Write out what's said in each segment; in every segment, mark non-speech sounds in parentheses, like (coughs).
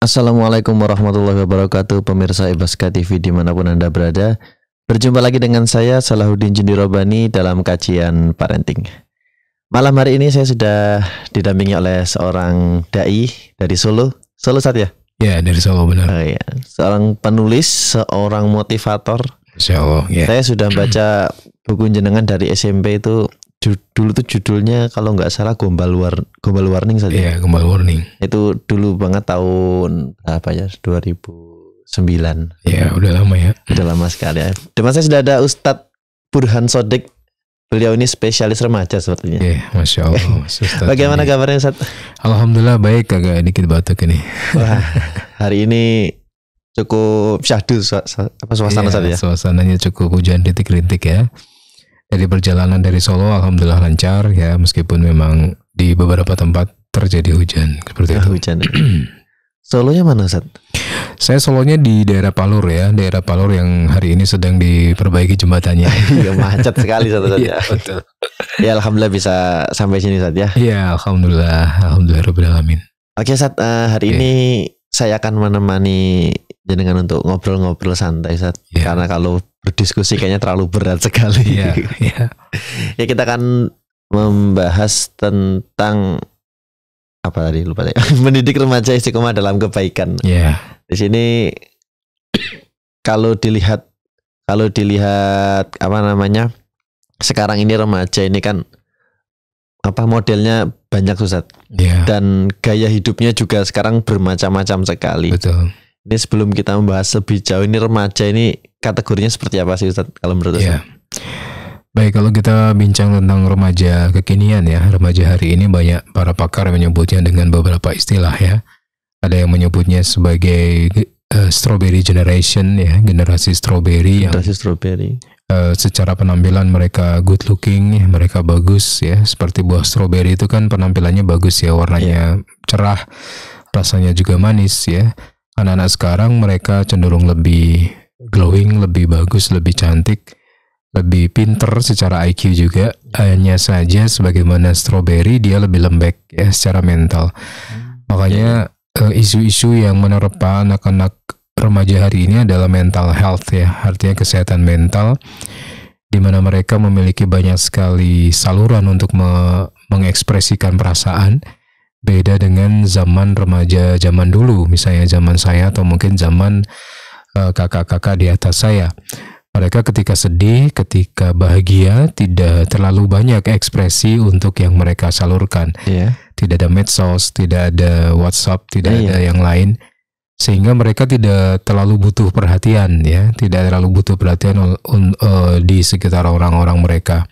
Assalamualaikum warahmatullahi wabarakatuh Pemirsa Ibaska TV dimanapun Anda berada Berjumpa lagi dengan saya Salahuddin Jundirobani dalam kajian parenting Malam hari ini saya sudah didampingi oleh seorang da'i dari Solo Solo saat ya? Ya dari Solo benar oh, ya. Seorang penulis, seorang motivator Insya Allah ya. Saya sudah baca buku jenengan dari SMP itu dulu tuh judulnya kalau nggak salah gombal war gombal warning saja. Iya, yeah, gombal warning. Itu dulu banget tahun apa ya 2009. Iya, yeah, udah lama ya. Udah lama sekali ya. Depan saya sudah ada Ustadz Burhan Sodik. Beliau ini spesialis remaja sepertinya. Iya, yeah, masya Allah. (laughs) Ustadz Bagaimana kabarnya Ustaz? Alhamdulillah baik, agak dikit batuk ini. Wah, (laughs) hari ini cukup syahdu apa suasana yeah, saja. Ya? Suasananya cukup hujan titik rintik ya. Jadi perjalanan dari Solo alhamdulillah lancar ya meskipun memang di beberapa tempat terjadi hujan seperti itu. Ah, hujan. Ya. (clears throat) Solonya mana Sat? Saya solonya di daerah Palur ya, daerah Palur yang hari ini sedang diperbaiki jembatannya. (laughs) Iya macet sekali satu (laughs) satu. Iya ya. betul. (laughs) ya alhamdulillah bisa sampai sini Sat ya. Iya alhamdulillah, alhamdulillah rabbil alamin. Oke Sat, uh, eh, hari iya. ini saya akan menemani jenengan untuk ngobrol-ngobrol santai Sat. Yeah. Karena kalau berdiskusi kayaknya terlalu berat sekali. Yeah, (laughs) yeah. ya kita akan membahas tentang apa tadi lupa tadi. (laughs) Mendidik remaja istiqomah dalam kebaikan. Yeah. Di sini kalau dilihat kalau dilihat apa namanya sekarang ini remaja ini kan apa modelnya banyak susat yeah. dan gaya hidupnya juga sekarang bermacam-macam sekali. Betul. Ini sebelum kita membahas lebih jauh ini remaja ini kategorinya seperti apa sih Ustaz kalau menurut Ustaz? Yeah. Baik, kalau kita bincang tentang remaja kekinian ya, remaja hari ini banyak para pakar menyebutnya dengan beberapa istilah ya. Ada yang menyebutnya sebagai uh, strawberry generation ya, generasi strawberry yang generasi strawberry. Uh, secara penampilan mereka good looking, mereka bagus ya. Seperti buah strawberry itu kan penampilannya bagus ya, warnanya yeah. cerah, rasanya juga manis ya. Anak-anak sekarang mereka cenderung lebih glowing, lebih bagus, lebih cantik, lebih pinter secara IQ juga. Hanya saja sebagaimana strawberry dia lebih lembek ya secara mental. Hmm. Makanya eh, isu-isu yang menerpa anak-anak remaja hari ini adalah mental health ya, artinya kesehatan mental di mana mereka memiliki banyak sekali saluran untuk me mengekspresikan perasaan beda dengan zaman remaja zaman dulu misalnya zaman saya atau mungkin zaman Eh, kakak-kakak di atas saya. Mereka ketika sedih, ketika bahagia, tidak terlalu banyak ekspresi untuk yang mereka salurkan. Yeah. Tidak ada medsos, tidak ada WhatsApp, tidak yeah. ada yang lain, sehingga mereka tidak terlalu butuh perhatian, ya, tidak terlalu butuh perhatian uh, di sekitar orang-orang mereka.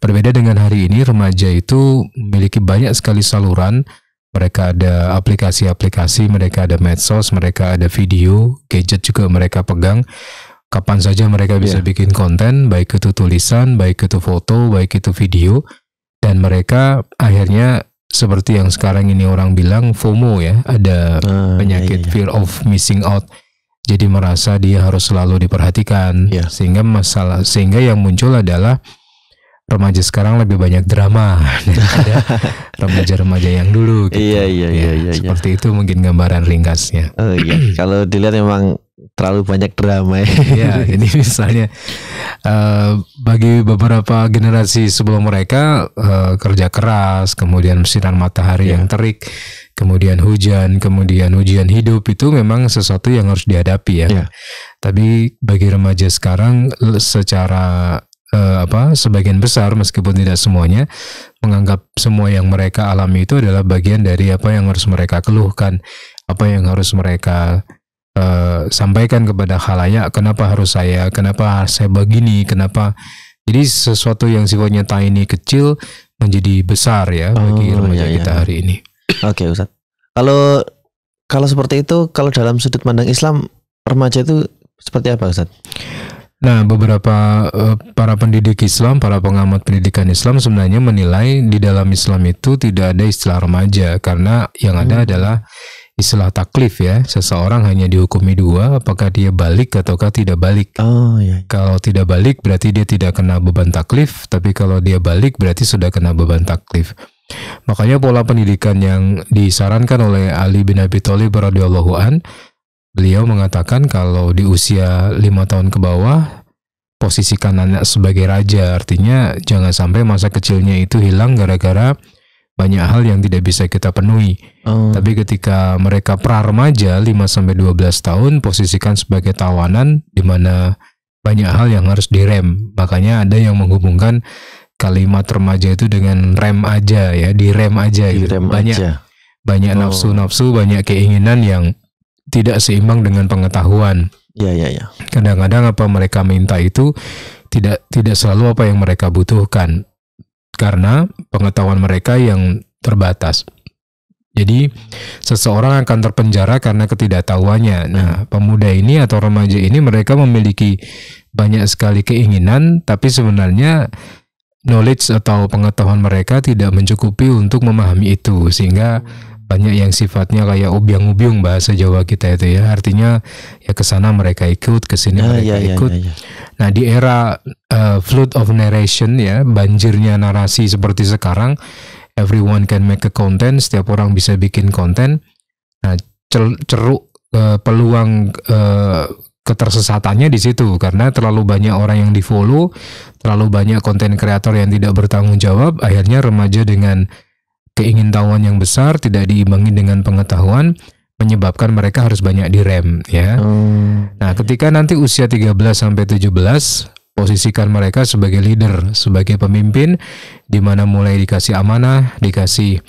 Berbeda dengan hari ini, remaja itu memiliki banyak sekali saluran mereka ada aplikasi-aplikasi, mereka ada medsos, mereka ada video, gadget juga mereka pegang. Kapan saja mereka bisa yeah. bikin konten, baik itu tulisan, baik itu foto, baik itu video, dan mereka akhirnya seperti yang sekarang ini orang bilang FOMO ya, ada uh, penyakit iya, iya. fear of missing out. Jadi merasa dia harus selalu diperhatikan, yeah. sehingga masalah sehingga yang muncul adalah remaja sekarang lebih banyak drama (laughs) daripada (laughs) remaja-remaja yang dulu gitu. Iya iya ya, iya iya. iya. Seperti iya. itu mungkin gambaran ringkasnya. Oh iya. (clears throat) Kalau dilihat memang terlalu banyak drama ya. ya (laughs) ini misalnya uh, bagi beberapa generasi sebelum mereka uh, kerja keras, kemudian sinar matahari yeah. yang terik, kemudian hujan, kemudian ujian hidup itu memang sesuatu yang harus dihadapi ya. Yeah. Tapi bagi remaja sekarang secara uh, apa sebagian besar meskipun tidak semuanya menganggap semua yang mereka alami itu adalah bagian dari apa yang harus mereka keluhkan, apa yang harus mereka uh, sampaikan kepada khalayak. Kenapa harus saya? Kenapa saya begini? Kenapa? Jadi sesuatu yang sifatnya tiny kecil menjadi besar ya oh, bagi remaja iya, kita iya. hari ini. Oke okay, ustad Kalau kalau seperti itu kalau dalam sudut pandang Islam remaja itu seperti apa Ustaz? Nah, beberapa uh, para pendidik Islam, para pengamat pendidikan Islam sebenarnya menilai di dalam Islam itu tidak ada istilah remaja karena yang ada hmm. adalah istilah taklif ya. Seseorang hanya dihukumi dua, apakah dia balik ataukah tidak balik. Oh iya. iya. Kalau tidak balik berarti dia tidak kena beban taklif, tapi kalau dia balik berarti sudah kena beban taklif. Makanya pola pendidikan yang disarankan oleh Ali bin Abi Thalib radhiyallahu an Beliau mengatakan kalau di usia lima tahun ke bawah, posisikan anak sebagai raja. Artinya jangan sampai masa kecilnya itu hilang gara-gara banyak hal yang tidak bisa kita penuhi. Hmm. Tapi ketika mereka pra remaja 5 sampai 12 tahun posisikan sebagai tawanan di mana banyak hal yang harus direm. Makanya ada yang menghubungkan kalimat remaja itu dengan rem aja ya, direm aja gitu. direm gitu. Banyak aja. banyak oh. nafsu-nafsu, oh. banyak keinginan yang tidak seimbang dengan pengetahuan. Ya ya ya. Kadang-kadang apa mereka minta itu tidak tidak selalu apa yang mereka butuhkan karena pengetahuan mereka yang terbatas. Jadi seseorang akan terpenjara karena ketidaktahuannya. Nah, hmm. pemuda ini atau remaja ini mereka memiliki banyak sekali keinginan tapi sebenarnya knowledge atau pengetahuan mereka tidak mencukupi untuk memahami itu sehingga banyak yang sifatnya kayak ubiang-ubiung bahasa Jawa kita itu ya artinya ya ke sana mereka ikut ke sini nah, mereka ya, ikut ya, ya, nah di era uh, flood of narration ya banjirnya narasi seperti sekarang everyone can make a content setiap orang bisa bikin konten nah ceruk uh, peluang uh, ketersesatannya di situ karena terlalu banyak orang yang di follow terlalu banyak konten kreator yang tidak bertanggung jawab akhirnya remaja dengan Keingintahuan yang besar tidak diimbangi dengan pengetahuan menyebabkan mereka harus banyak direm ya. Hmm. Nah, ketika nanti usia 13 sampai 17 posisikan mereka sebagai leader, sebagai pemimpin di mana mulai dikasih amanah, dikasih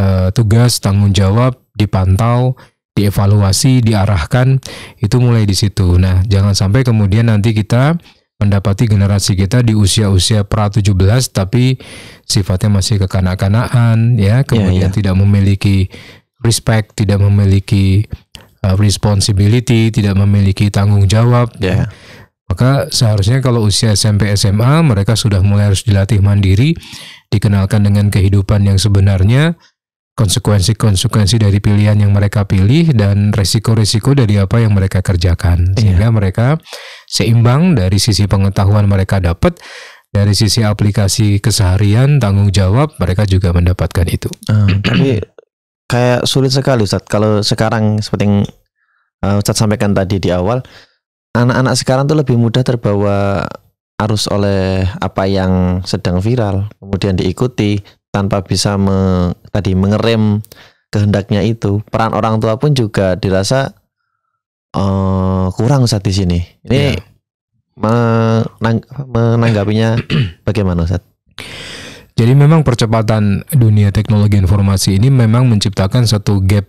uh, tugas, tanggung jawab, dipantau, dievaluasi, diarahkan itu mulai di situ. Nah, jangan sampai kemudian nanti kita mendapati generasi kita di usia-usia pra 17 tapi sifatnya masih kekanak-kanakan ya. ya kemudian yeah, yeah. tidak memiliki respect tidak memiliki uh, responsibility tidak memiliki tanggung jawab yeah. maka seharusnya kalau usia SMP SMA mereka sudah mulai harus dilatih mandiri dikenalkan dengan kehidupan yang sebenarnya konsekuensi-konsekuensi dari pilihan yang mereka pilih dan resiko-resiko dari apa yang mereka kerjakan iya. sehingga yeah. mereka seimbang dari sisi pengetahuan mereka dapat dari sisi aplikasi keseharian tanggung jawab mereka juga mendapatkan itu. Uh, tapi kayak sulit sekali Ustaz kalau sekarang seperti yang uh, Ustaz sampaikan tadi di awal anak-anak sekarang tuh lebih mudah terbawa arus oleh apa yang sedang viral kemudian diikuti tanpa bisa me, tadi mengerem kehendaknya itu peran orang tua pun juga dirasa uh, kurang saat di sini ini yeah. menang, menanggapinya (clears throat) bagaimana saat Jadi memang percepatan dunia teknologi informasi ini memang menciptakan satu gap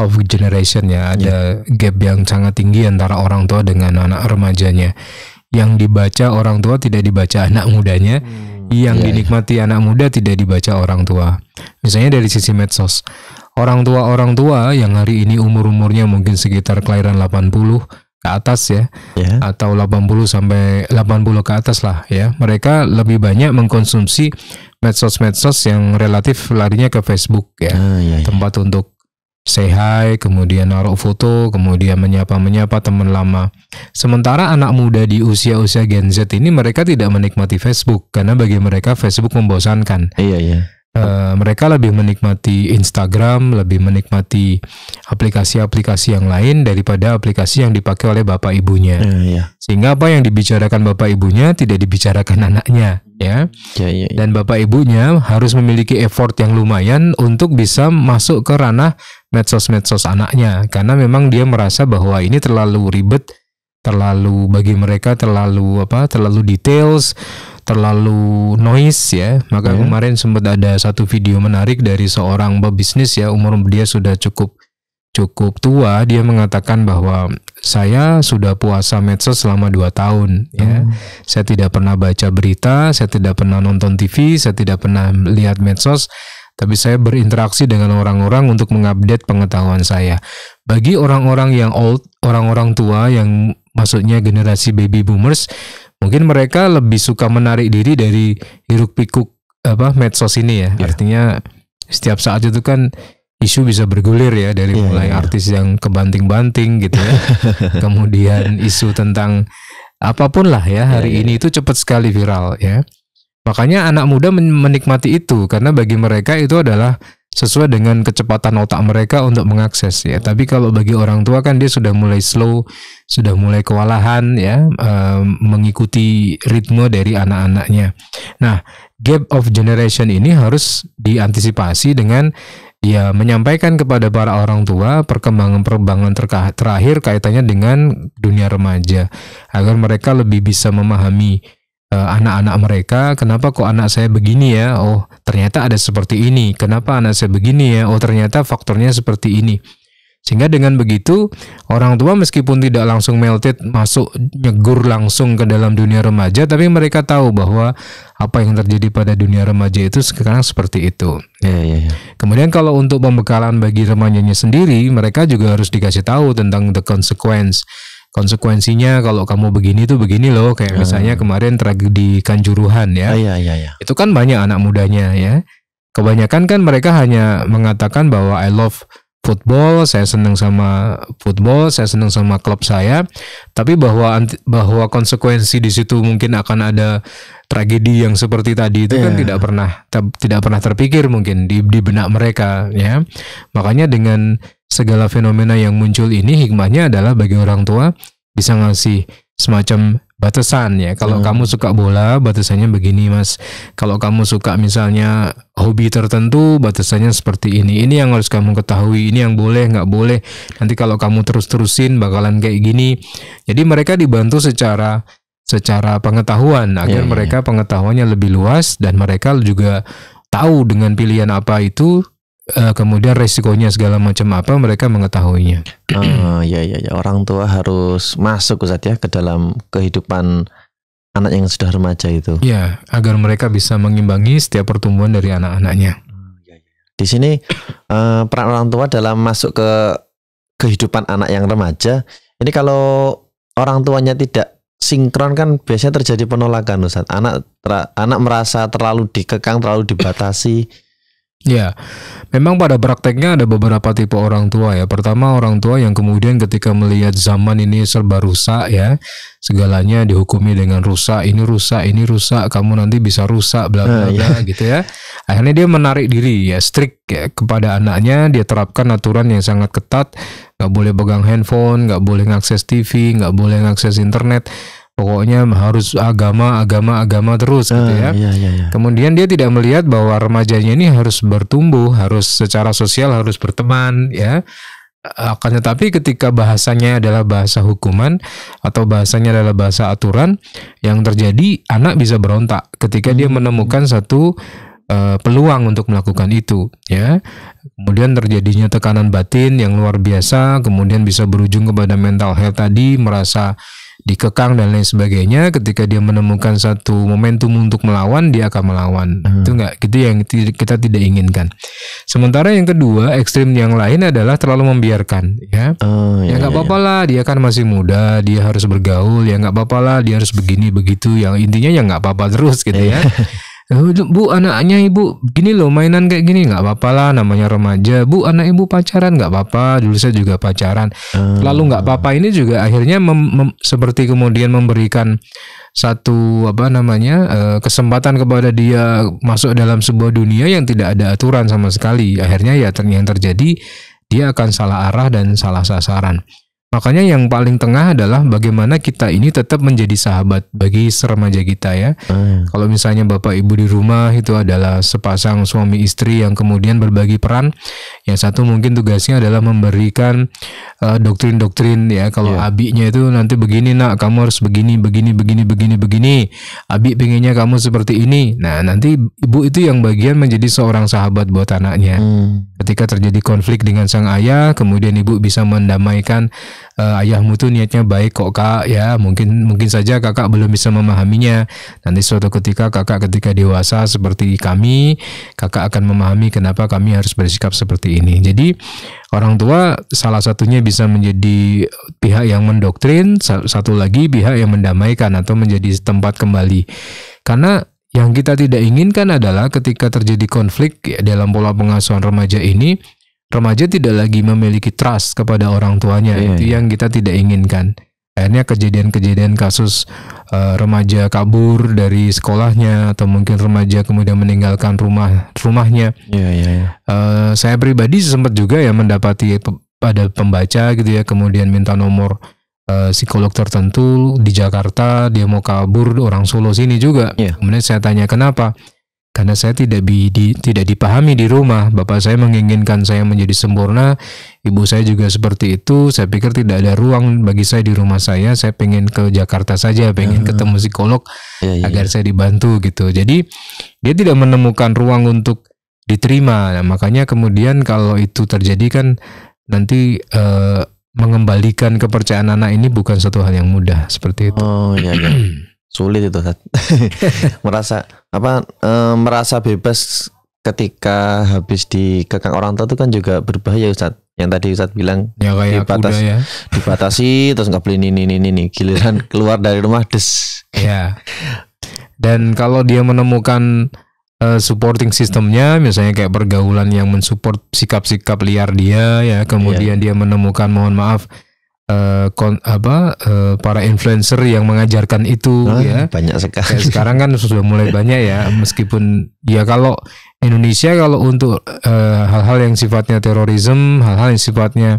of generation ya, ada yeah. gap yang sangat tinggi antara orang tua dengan anak remajanya. Yang dibaca orang tua tidak dibaca anak mudanya. Hmm Hmm, yang yeah, iya. dinikmati anak muda tidak dibaca orang tua. Misalnya dari sisi medsos, orang tua-orang tua yang hari ini umur-umurnya mungkin sekitar kelahiran 80 ke atas ya, yeah. atau 80 sampai 80 ke atas lah ya. Mereka lebih banyak mengkonsumsi medsos-medsos yang relatif larinya ke Facebook ya, ah, yeah, iya. tempat untuk say hi, kemudian naruh foto, kemudian menyapa-menyapa teman lama. Sementara anak muda di usia-usia Gen Z ini mereka tidak menikmati Facebook karena bagi mereka Facebook membosankan. Iya, iya. Uh, mereka lebih menikmati Instagram, lebih menikmati aplikasi-aplikasi yang lain daripada aplikasi yang dipakai oleh bapak ibunya. Uh, iya, yeah. Sehingga apa yang dibicarakan bapak ibunya tidak dibicarakan (laughs) anaknya, ya. Yeah, yeah, iya. Dan bapak ibunya harus memiliki effort yang lumayan untuk bisa masuk ke ranah medsos-medsos anaknya, karena memang dia merasa bahwa ini terlalu ribet terlalu bagi mereka terlalu apa terlalu details terlalu noise ya. Maka yeah. kemarin sempat ada satu video menarik dari seorang pebisnis ya, umur dia sudah cukup cukup tua, dia mengatakan bahwa saya sudah puasa medsos selama 2 tahun ya. Oh. Saya tidak pernah baca berita, saya tidak pernah nonton TV, saya tidak pernah lihat medsos, tapi saya berinteraksi dengan orang-orang untuk mengupdate pengetahuan saya. Bagi orang-orang yang old, orang-orang tua yang maksudnya generasi baby boomers, mungkin mereka lebih suka menarik diri dari hiruk pikuk apa medsos ini ya. Yeah. Artinya setiap saat itu kan isu bisa bergulir ya dari yeah, mulai yeah. Iya. artis yang kebanting-banting gitu ya. (laughs) Kemudian isu tentang apapun lah ya hari yeah, iya. ini itu cepat sekali viral ya. Makanya anak muda menikmati itu karena bagi mereka itu adalah sesuai dengan kecepatan otak mereka untuk mengakses ya. Tapi kalau bagi orang tua kan dia sudah mulai slow, sudah mulai kewalahan ya eh, mengikuti ritme dari anak-anaknya. Nah, gap of generation ini harus diantisipasi dengan ya menyampaikan kepada para orang tua perkembangan-perkembangan terakhir kaitannya dengan dunia remaja agar mereka lebih bisa memahami Eh, anak-anak mereka, kenapa kok anak saya begini ya? Oh, ternyata ada seperti ini. Kenapa anak saya begini ya? Oh, ternyata faktornya seperti ini. Sehingga dengan begitu, orang tua meskipun tidak langsung melted masuk nyegur langsung ke dalam dunia remaja, tapi mereka tahu bahwa apa yang terjadi pada dunia remaja itu sekarang seperti itu. Ya, ya, ya. Kemudian kalau untuk pembekalan bagi remajanya sendiri, mereka juga harus dikasih tahu tentang the consequence konsekuensinya kalau kamu begini tuh begini loh kayak hmm. misalnya kemarin tragedi Kanjuruhan ya. Ah, iya iya iya. Itu kan banyak anak mudanya ya. Kebanyakan kan mereka hanya mengatakan bahwa I love football, saya senang sama football, saya senang sama klub saya, tapi bahwa bahwa konsekuensi di situ mungkin akan ada tragedi yang seperti tadi itu yeah. kan iya. tidak pernah tidak pernah terpikir mungkin di di benak mereka ya. Makanya dengan segala fenomena yang muncul ini hikmahnya adalah bagi orang tua bisa ngasih semacam batasan ya. Kalau hmm. kamu suka bola, batasannya begini, Mas. Kalau kamu suka misalnya hobi tertentu, batasannya seperti ini. Ini yang harus kamu ketahui, ini yang boleh, nggak boleh. Nanti kalau kamu terus-terusin bakalan kayak gini. Jadi mereka dibantu secara secara pengetahuan agar yeah, iya, iya. mereka pengetahuannya lebih luas dan mereka juga tahu dengan pilihan apa itu uh, kemudian resikonya segala macam apa mereka mengetahuinya. Uh, ya ya ya orang tua harus masuk Ustaz ya ke dalam kehidupan anak yang sudah remaja itu. Ya, agar mereka bisa mengimbangi setiap pertumbuhan dari anak-anaknya. Hmm, iya, iya. Di sini uh, peran orang tua dalam masuk ke kehidupan anak yang remaja. Ini kalau orang tuanya tidak sinkron kan biasanya terjadi penolakan Ustaz. Anak anak merasa terlalu dikekang, terlalu dibatasi Ya, memang pada prakteknya ada beberapa tipe orang tua ya. Pertama orang tua yang kemudian ketika melihat zaman ini serba rusak ya, segalanya dihukumi dengan rusak, ini rusak, ini rusak, kamu nanti bisa rusak bla bla eh, iya. bla gitu ya. Akhirnya dia menarik diri ya, strict ya, kepada anaknya, dia terapkan aturan yang sangat ketat, nggak boleh pegang handphone, nggak boleh ngakses TV, nggak boleh ngakses internet pokoknya harus agama agama agama terus uh, gitu ah, ya. Iya, iya, iya, Kemudian dia tidak melihat bahwa remajanya ini harus bertumbuh, harus secara sosial harus berteman ya. Akan tetapi ketika bahasanya adalah bahasa hukuman atau bahasanya adalah bahasa aturan, yang terjadi anak bisa berontak ketika dia hmm. menemukan satu uh, peluang untuk melakukan itu ya kemudian terjadinya tekanan batin yang luar biasa kemudian bisa berujung kepada mental health tadi merasa dikekang dan lain sebagainya ketika dia menemukan satu momentum untuk melawan dia akan melawan hmm. itu enggak gitu yang kita tidak inginkan sementara yang kedua ekstrim yang lain adalah terlalu membiarkan ya oh, ya, ya nggak iya, ya, apa-apa lah dia kan masih muda dia harus bergaul ya nggak apa-apa lah dia harus begini begitu yang intinya ya nggak apa-apa terus gitu iya. ya (laughs) Eh, bu anaknya ibu gini loh mainan kayak gini nggak apa-apa lah namanya remaja. Bu anak ibu pacaran nggak apa-apa. Dulu saya juga pacaran. Hmm. Lalu nggak apa-apa ini juga akhirnya mem, mem, seperti kemudian memberikan satu apa namanya uh, kesempatan kepada dia masuk dalam sebuah dunia yang tidak ada aturan sama sekali. Akhirnya ya yang terjadi dia akan salah arah dan salah sasaran. Makanya yang paling tengah adalah bagaimana kita ini tetap menjadi sahabat bagi seremaja kita ya. Hmm. Kalau misalnya bapak ibu di rumah itu adalah sepasang suami istri yang kemudian berbagi peran. Yang satu mungkin tugasnya adalah memberikan eh, doktrin-doktrin uh, ya. Kalau yeah. abinya itu nanti begini nak, kamu harus begini, begini, begini, begini, begini. Abi pengennya kamu seperti ini. Nah nanti ibu itu yang bagian menjadi seorang sahabat buat anaknya. Hmm. Ketika terjadi konflik dengan sang ayah, kemudian ibu bisa mendamaikan uh, ayahmu tuh niatnya baik kok kak ya mungkin mungkin saja kakak belum bisa memahaminya nanti suatu ketika kakak ketika dewasa seperti kami kakak akan memahami kenapa kami harus bersikap seperti ini jadi orang tua salah satunya bisa menjadi pihak yang mendoktrin satu lagi pihak yang mendamaikan atau menjadi tempat kembali karena yang kita tidak inginkan adalah ketika terjadi konflik dalam pola pengasuhan remaja ini, remaja tidak lagi memiliki trust kepada orang tuanya yeah, itu yeah. yang kita tidak inginkan akhirnya kejadian-kejadian kasus uh, remaja kabur dari sekolahnya atau mungkin remaja kemudian meninggalkan rumah rumahnya yeah, yeah, yeah. Uh, saya pribadi sempat juga ya mendapati pada pembaca gitu ya kemudian minta nomor uh, psikolog tertentu di Jakarta dia mau kabur orang Solo sini juga yeah. kemudian saya tanya kenapa karena saya tidak bi, di, tidak dipahami di rumah. Bapak saya menginginkan saya menjadi sempurna, ibu saya juga seperti itu. Saya pikir tidak ada ruang bagi saya di rumah saya. Saya pengen ke Jakarta saja, pengen uh, ketemu psikolog iya, iya. agar saya dibantu gitu. Jadi dia tidak menemukan ruang untuk diterima. Nah, makanya kemudian kalau itu terjadi kan nanti uh, mengembalikan kepercayaan anak ini bukan satu hal yang mudah seperti itu. Oh iya iya. (clears throat) sulit itu (laughs) merasa apa e, merasa bebas ketika habis di dikekang orang tua itu kan juga berbahaya Ustaz. Yang tadi Ustaz bilang ya, kayak dibatas, ya. dibatasi terus nggak beli ini ini ini giliran keluar dari rumah des. Ya. Dan kalau dia menemukan uh, supporting sistemnya misalnya kayak pergaulan yang mensupport sikap-sikap liar dia ya, kemudian ya. dia menemukan mohon maaf uh, kon, apa uh, para influencer yang mengajarkan itu oh, ya banyak sekali. Ya, sekarang kan sudah mulai banyak ya meskipun ya kalau Indonesia kalau untuk eh, hal-hal uh, yang sifatnya terorisme, hal-hal yang sifatnya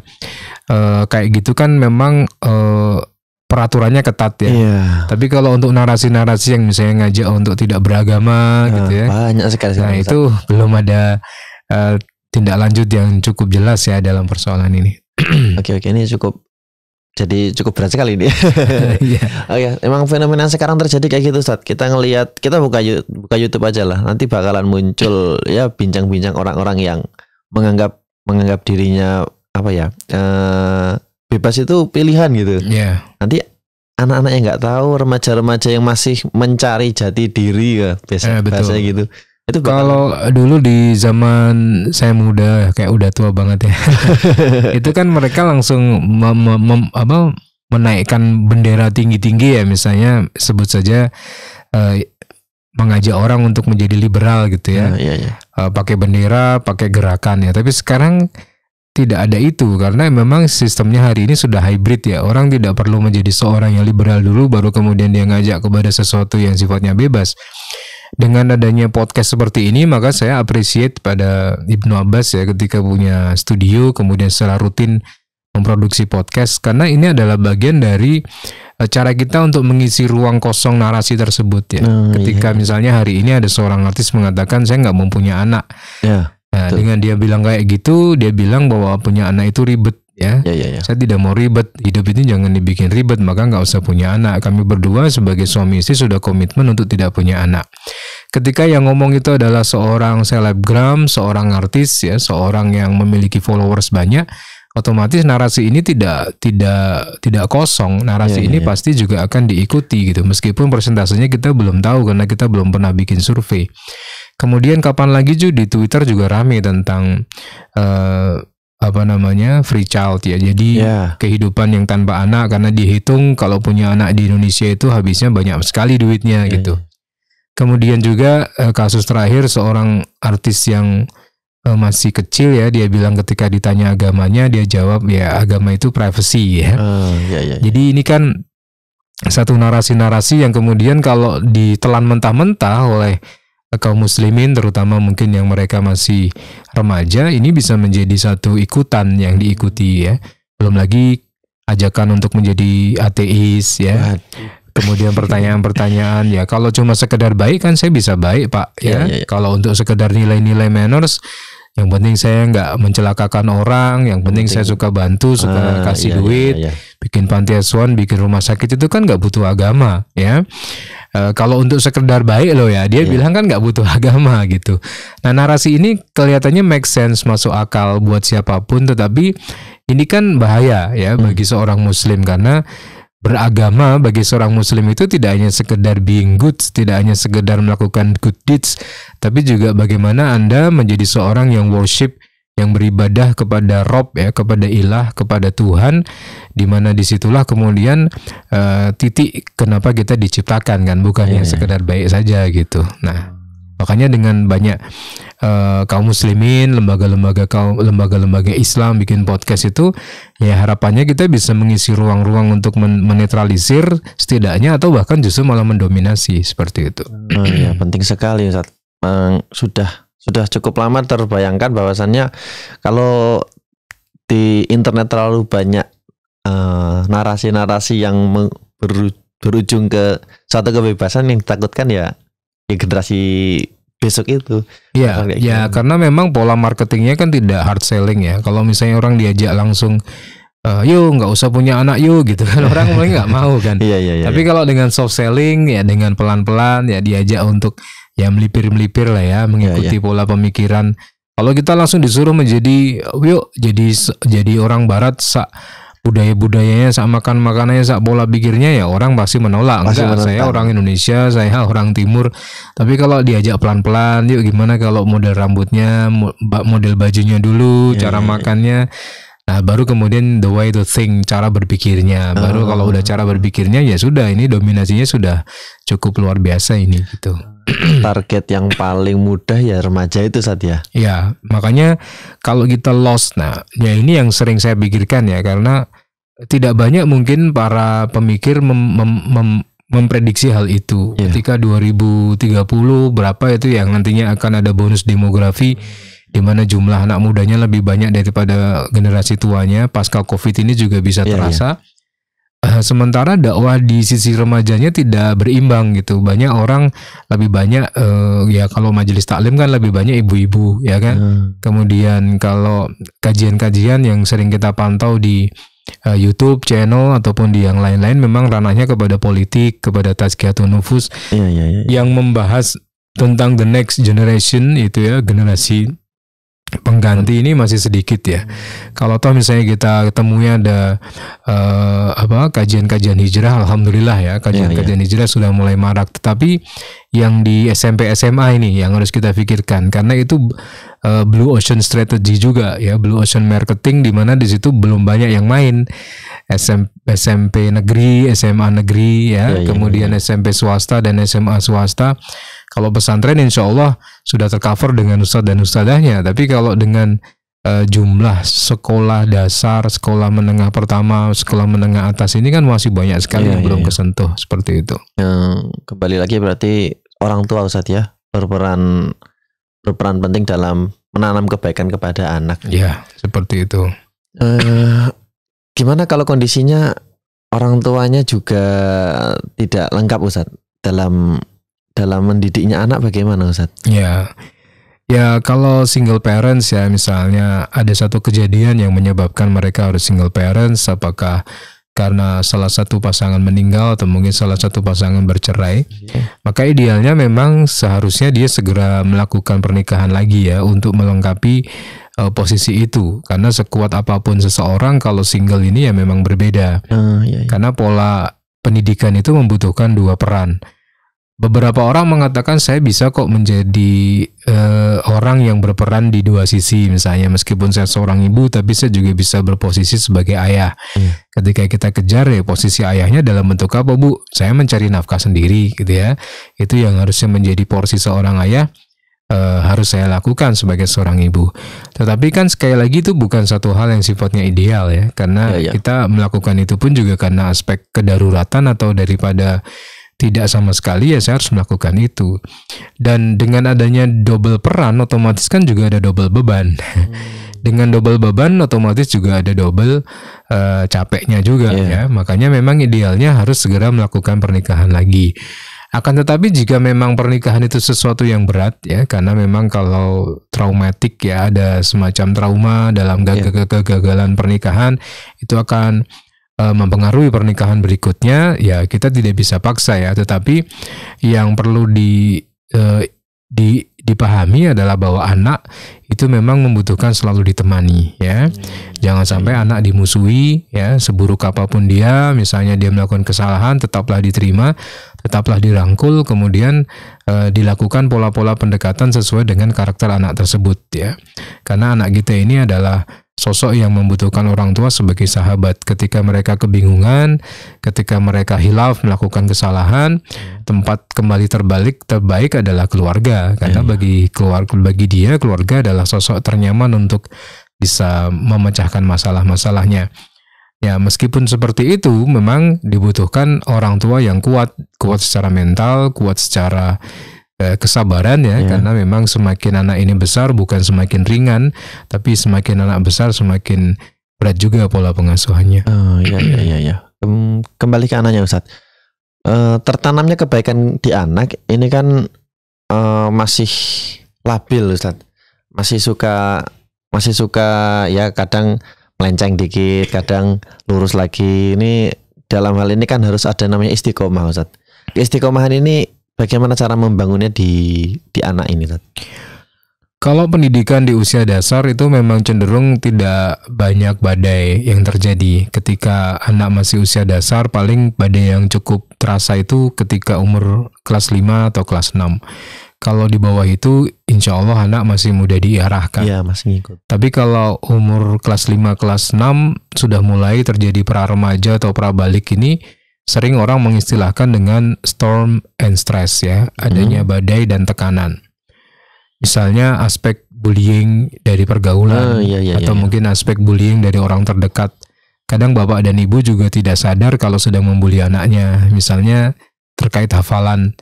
uh, kayak gitu kan memang uh, peraturannya ketat ya. Iya. Tapi kalau untuk narasi-narasi yang misalnya ngajak untuk tidak beragama nah, gitu ya. Banyak sekali. Nah, sekali. itu belum ada uh, tindak lanjut yang cukup jelas ya dalam persoalan ini. (clears throat) Oke oke ini cukup jadi cukup berat sekali ini. (laughs) Iya. oh ya, emang fenomena sekarang terjadi kayak gitu Ustaz. Kita ngelihat kita buka buka YouTube aja lah. Nanti bakalan muncul ya bincang-bincang orang-orang yang menganggap menganggap dirinya apa ya? Uh, bebas itu pilihan gitu. Yeah. Nanti anak-anak yang nggak tahu, remaja-remaja yang masih mencari jati diri ya, biasa eh, gitu. Itu kalau dulu di zaman saya muda kayak udah tua banget ya. (laughs) itu kan mereka langsung mem, mem, apa, menaikkan bendera tinggi-tinggi ya misalnya sebut saja eh, mengajak orang untuk menjadi liberal gitu ya. ya, ya, ya. Eh, pakai bendera, pakai gerakan ya. Tapi sekarang tidak ada itu karena memang sistemnya hari ini sudah hybrid ya. Orang tidak perlu menjadi seorang yang liberal dulu baru kemudian dia ngajak kepada sesuatu yang sifatnya bebas dengan adanya podcast seperti ini maka saya appreciate pada Ibnu Abbas ya ketika punya studio kemudian secara rutin memproduksi podcast karena ini adalah bagian dari e, cara kita untuk mengisi ruang kosong narasi tersebut ya. Oh, ketika iya. misalnya hari ini ada seorang artis mengatakan saya nggak mempunyai punya anak. Yeah, nah, dengan dia bilang kayak gitu, dia bilang bahwa punya anak itu ribet ya. Ya, ya, ya. Saya tidak mau ribet. Hidup ini jangan dibikin ribet, maka nggak usah punya anak. Kami berdua sebagai suami istri sudah komitmen untuk tidak punya anak. Ketika yang ngomong itu adalah seorang selebgram, seorang artis ya, seorang yang memiliki followers banyak, otomatis narasi ini tidak tidak tidak kosong. Narasi ya, ya ini ya. pasti juga akan diikuti gitu. Meskipun persentasenya kita belum tahu karena kita belum pernah bikin survei. Kemudian kapan lagi Ju di Twitter juga rame tentang uh, apa namanya free child ya jadi yeah. kehidupan yang tanpa anak karena dihitung kalau punya anak di Indonesia itu habisnya banyak sekali duitnya yeah, gitu ya. kemudian juga eh, kasus terakhir seorang artis yang eh, masih kecil ya dia bilang ketika ditanya agamanya dia jawab ya agama itu privacy ya uh, yeah, yeah, yeah. Ya. jadi ini kan satu narasi-narasi yang kemudian kalau ditelan mentah-mentah oleh kaum muslimin terutama mungkin yang mereka masih remaja ini bisa menjadi satu ikutan yang diikuti ya. Belum lagi ajakan untuk menjadi ateis ya. kemudian pertanyaan-pertanyaan ya kalau cuma sekedar baik kan saya bisa baik pak iya, ya, ya, ya, ya. kalau untuk sekedar nilai-nilai manners yang penting saya nggak mencelakakan orang yang penting, penting. saya suka bantu suka ah, kasih iya, iya, duit bikin panti asuhan bikin rumah sakit itu kan nggak butuh agama ya Eh, kalau untuk sekedar baik loh ya, dia yeah. bilang kan nggak butuh (laughs) agama gitu. Nah narasi ini kelihatannya make sense masuk akal buat siapapun, tetapi ini kan bahaya ya hmm. bagi seorang Muslim karena beragama bagi seorang muslim itu tidak hanya sekedar being good, tidak hanya sekedar melakukan good deeds, tapi juga bagaimana Anda menjadi seorang yang worship yang beribadah kepada Rob ya kepada Ilah kepada Tuhan dimana disitulah kemudian uh, titik kenapa kita diciptakan kan bukan yeah. Iya, iya. sekedar baik saja gitu nah makanya dengan banyak uh, kaum muslimin lembaga-lembaga kaum lembaga-lembaga Islam bikin podcast itu ya harapannya kita bisa mengisi ruang-ruang untuk men menetralisir setidaknya atau bahkan justru malah mendominasi seperti itu oh, ya penting sekali Ustaz. sudah sudah cukup lama terbayangkan bahwasannya kalau di internet terlalu banyak eh, narasi-narasi uh, yang beru berujung ke suatu kebebasan yang ditakutkan ya ya generasi besok itu. Iya, ya, ya karena memang pola marketingnya kan tidak hard selling ya. Kalau misalnya orang diajak langsung uh, eh, yuk nggak usah punya anak yuk gitu kan (laughs) orang mulai nggak mau kan. Iya, iya, iya. Tapi iya. kalau dengan soft selling ya dengan pelan-pelan ya diajak untuk ya melipir-melipir lah ya mengikuti yeah, yeah. pola pemikiran. Kalau kita langsung disuruh menjadi yuk jadi jadi orang barat sak budaya-budayanya sak makan makanannya sak pola pikirnya ya orang pasti menolak pasti enggak saya orang Indonesia saya orang timur tapi kalau diajak pelan-pelan yuk gimana kalau model rambutnya model bajunya dulu yeah, ya, cara yeah, makannya Nah, baru kemudian the way to think, cara berpikirnya. Baru ah. kalau udah cara berpikirnya ya sudah, ini dominasinya sudah cukup luar biasa ini gitu. (clears throat) target yang paling mudah ya remaja itu saat ya. Ya, makanya kalau kita lost nah, ya ini yang sering saya pikirkan ya karena tidak banyak mungkin para pemikir mem, mem, mem, memprediksi hal itu. Yeah. Ketika 2030 berapa itu yang nantinya akan ada bonus demografi di mana jumlah anak mudanya lebih banyak daripada generasi tuanya pasca Covid ini juga bisa yeah, iya. terasa. Yeah Eh, sementara dakwah di sisi remajanya tidak berimbang gitu. Banyak orang lebih banyak uh, ya kalau majelis taklim kan lebih banyak ibu-ibu ya kan. Hmm. Kemudian kalau kajian-kajian yang sering kita pantau di uh, YouTube channel ataupun di yang lain-lain memang ranahnya kepada politik, kepada tazkiyatun nufus yeah, yeah, yeah. yang membahas tentang the next generation itu ya generasi pengganti ini masih sedikit ya. Kalau toh misalnya kita ketemunya ada uh, apa kajian-kajian hijrah, alhamdulillah ya kajian-kajian iya, iya. hijrah sudah mulai marak. Tetapi yang di SMP SMA ini yang harus kita pikirkan karena itu uh, blue ocean strategy juga ya blue ocean marketing di mana di situ belum banyak yang main SM, SMP negeri, SMA negeri ya, ya kemudian SMP swasta dan SMA swasta kalau pesantren insya Allah sudah tercover dengan ustadz dan ustadzahnya. Tapi kalau dengan uh, jumlah sekolah dasar, sekolah menengah pertama, sekolah menengah atas ini kan masih banyak sekali iya, yang iya, belum iya. kesentuh seperti itu. Yang kembali lagi berarti orang tua Ustadz ya berperan berperan penting dalam menanam kebaikan kepada anak. Iya seperti itu. Uh, gimana kalau kondisinya orang tuanya juga tidak lengkap Ustadz dalam dalam mendidiknya anak bagaimana Ustaz? Ya. Ya, kalau single parents ya misalnya ada satu kejadian yang menyebabkan mereka harus single parents apakah karena salah satu pasangan meninggal atau mungkin salah satu pasangan bercerai, iya. maka idealnya memang seharusnya dia segera melakukan pernikahan lagi ya untuk melengkapi eh, posisi itu. Karena sekuat apapun seseorang kalau single ini ya memang berbeda. Uh, iya, iya. Karena pola pendidikan itu membutuhkan dua peran beberapa orang mengatakan saya bisa kok menjadi uh, orang yang berperan di dua sisi misalnya meskipun saya seorang ibu tapi saya juga bisa berposisi sebagai ayah hmm. ketika kita kejar ya posisi ayahnya dalam bentuk apa bu saya mencari nafkah sendiri gitu ya itu yang harusnya menjadi porsi seorang ayah uh, harus saya lakukan sebagai seorang ibu tetapi kan sekali lagi itu bukan satu hal yang sifatnya ideal ya karena ya, ya. kita melakukan itu pun juga karena aspek kedaruratan atau daripada tidak sama sekali ya saya harus melakukan itu. Dan dengan adanya double peran otomatis kan juga ada double beban. Hmm. dengan double beban otomatis juga ada double uh, capeknya juga yeah. ya. Makanya memang idealnya harus segera melakukan pernikahan lagi. Akan tetapi jika memang pernikahan itu sesuatu yang berat ya, karena memang kalau traumatik ya ada semacam trauma dalam iya. gag yeah. kegagalan pernikahan itu akan Eh, mempengaruhi pernikahan berikutnya ya kita tidak bisa paksa ya tetapi yang perlu di eh, di dipahami adalah bahwa anak itu memang membutuhkan selalu ditemani ya. Hmm. Jangan sampai anak dimusuhi ya, seburuk apapun dia, misalnya dia melakukan kesalahan tetaplah diterima, tetaplah dirangkul kemudian e, dilakukan pola-pola pendekatan sesuai dengan karakter anak tersebut ya. Karena anak kita ini adalah sosok yang membutuhkan orang tua sebagai sahabat ketika mereka kebingungan, ketika mereka hilaf melakukan kesalahan, hmm. tempat kembali terbalik terbaik adalah keluarga karena yeah. bagi keluar bagi dia keluarga adalah sosok ternyaman untuk bisa memecahkan masalah-masalahnya. Ya, meskipun seperti itu memang dibutuhkan orang tua yang kuat, kuat secara mental, kuat secara Eh, kesabaran ya yeah. Hmm. karena memang semakin anak ini besar bukan semakin ringan tapi semakin anak besar semakin berat juga pola pengasuhannya. Oh iya iya iya ya. Kembali ke anaknya Ustaz. E, tertanamnya kebaikan di anak ini kan e, masih labil Ustaz. Masih suka masih suka ya kadang melenceng dikit, kadang lurus lagi. Ini dalam hal ini kan harus ada namanya istiqomah Ustaz. Istiqomahan ini Bagaimana cara membangunnya di di anak ini? Tad? Kalau pendidikan di usia dasar itu memang cenderung tidak banyak badai yang terjadi. Ketika anak masih usia dasar, paling badai yang cukup terasa itu ketika umur kelas 5 atau kelas 6. Kalau di bawah itu, insya Allah anak masih mudah diarahkan. Iya, masih ngikut. Tapi kalau umur kelas 5, kelas 6, sudah mulai terjadi remaja atau prabalik ini, sering orang mengistilahkan dengan storm and stress ya, adanya hmm. badai dan tekanan. Misalnya aspek bullying dari pergaulan ah, iya, iya, atau iya, iya, mungkin aspek bullying dari orang terdekat. Kadang bapak dan ibu juga tidak sadar kalau sedang membuli anaknya. Misalnya terkait hafalan,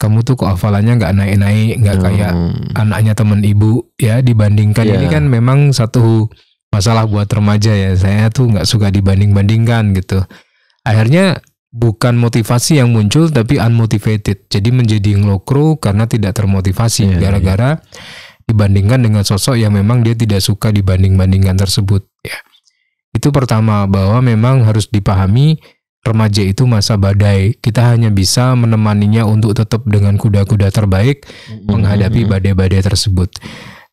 kamu tuh kok hafalannya nggak naik-naik, nggak hmm. kayak anaknya teman ibu ya. Dibandingkan yeah. ini iya. kan memang satu masalah buat remaja ya. Saya tuh nggak suka dibanding-bandingkan gitu. Akhirnya bukan motivasi yang muncul tapi unmotivated. Jadi menjadi ngelokro karena tidak termotivasi iya, iya. gara-gara yeah, yeah. dibandingkan dengan sosok yang memang dia tidak suka dibanding-bandingkan tersebut ya. Itu pertama bahwa memang harus dipahami remaja itu masa badai. Kita hanya bisa menemaninya untuk tetap dengan kuda-kuda terbaik mm -hmm. menghadapi badai-badai tersebut.